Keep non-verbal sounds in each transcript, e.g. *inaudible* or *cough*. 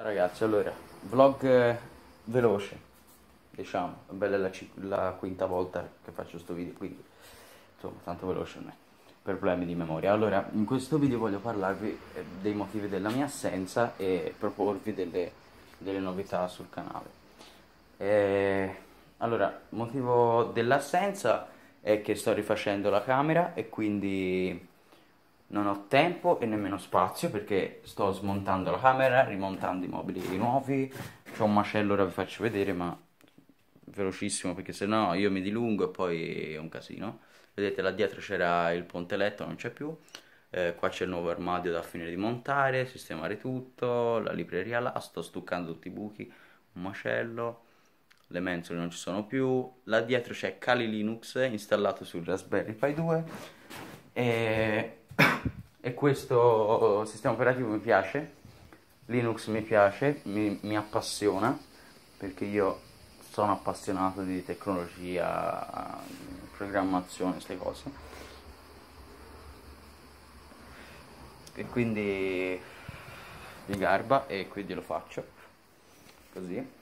ragazzi allora vlog eh, veloce diciamo bella la, la quinta volta che faccio questo video quindi insomma tanto veloce non è per problemi di memoria allora in questo video voglio parlarvi eh, dei motivi della mia assenza e proporvi delle, delle novità sul canale eh, allora motivo dell'assenza è che sto rifacendo la camera e quindi non ho tempo e nemmeno spazio perché sto smontando la camera, rimontando i mobili nuovi, c'ho un macello, ora vi faccio vedere, ma velocissimo perché se no io mi dilungo e poi è un casino. Vedete là dietro c'era il ponte letto, non c'è più. Eh, qua c'è il nuovo armadio da finire di montare, sistemare tutto, la libreria là, sto stuccando tutti i buchi, un macello, le mensole non ci sono più, là dietro c'è Kali Linux installato sul Raspberry Pi 2 e e questo sistema operativo mi piace, Linux mi piace, mi, mi appassiona perché io sono appassionato di tecnologia, programmazione, queste cose. E quindi mi garba e quindi lo faccio così.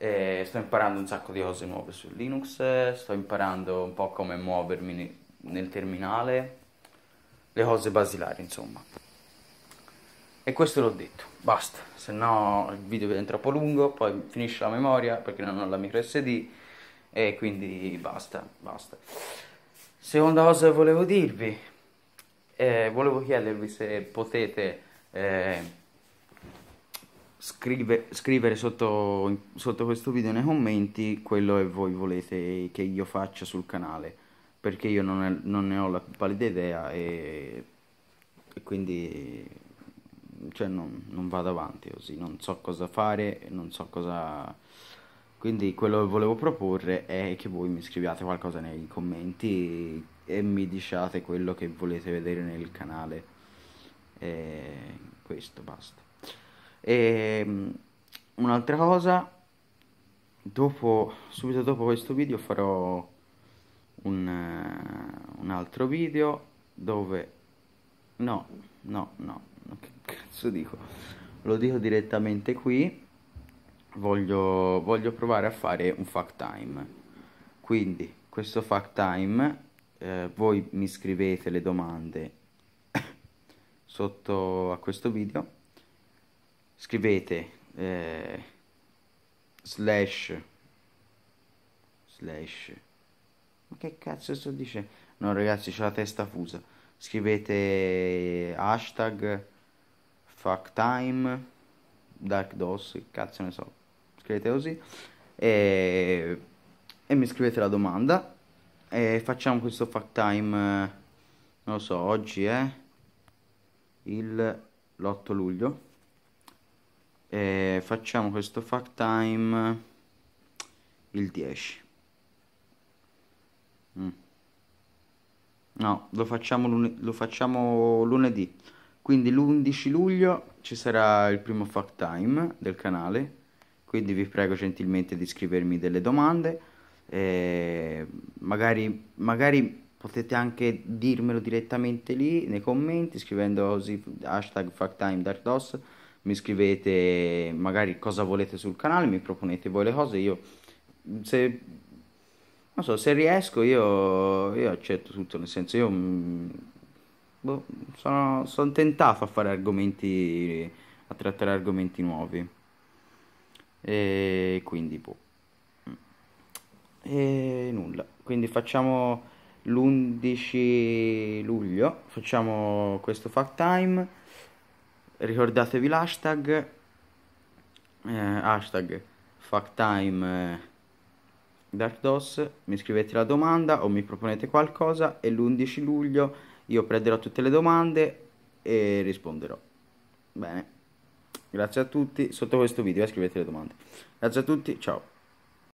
E sto imparando un sacco di cose nuove su Linux, sto imparando un po' come muovermi nel terminale le cose basilari insomma e questo l'ho detto, basta, se no il video viene troppo lungo, poi finisce la memoria perché non ho la micro SD e quindi basta, basta. Seconda cosa che volevo dirvi, eh, volevo chiedervi se potete eh, scrive, scrivere sotto, sotto questo video nei commenti quello che voi volete che io faccia sul canale perché io non, è, non ne ho la pallida idea e, e quindi cioè, non, non, vado avanti così, non so cosa fare, non so cosa... Quindi quello che volevo proporre è che voi mi scriviate qualcosa nei commenti e mi diciate quello che volete vedere nel canale. E questo basta. E, ehm, un'altra cosa, dopo, subito dopo questo video farò un, eh, un altro video dove no, no, no, che cazzo dico? Lo dico direttamente qui. Voglio, voglio provare a fare un fact time. Quindi, questo fact time, eh, voi mi scrivete le domande *coughs* sotto a questo video. Scrivete eh, slash slash ma che cazzo sto dicendo? No ragazzi, c'è la testa fusa. Scrivete hashtag facttime dark DOS, che cazzo ne so. Scrivete così e, e mi scrivete la domanda e facciamo questo fact time non lo so oggi è il l'8 luglio e facciamo questo fact time il 10 Mm. No, lo facciamo, lune- lo facciamo lunedì. Quindi l'11 luglio ci sarà il primo fact time del canale, quindi vi prego gentilmente di scrivermi delle domande. Eh, magari, magari, potete anche dirmelo direttamente lì nei commenti scrivendo così hashtag FactTimeDarkDoss mi scrivete magari cosa volete sul canale mi proponete voi le cose io se non so, se riesco io, io accetto tutto, nel senso io mm, boh, sono, sono tentato a fare argomenti, a trattare argomenti nuovi. E quindi, boh. E nulla, quindi facciamo l'11 luglio, facciamo questo fact time, ricordatevi l'hashtag, eh, hashtag fact time. Eh, DarkDos, mi scrivete la domanda o mi proponete qualcosa e l'11 luglio io prenderò tutte le domande e risponderò. Bene, grazie a tutti, sotto questo video scrivete le domande. Grazie a tutti, ciao.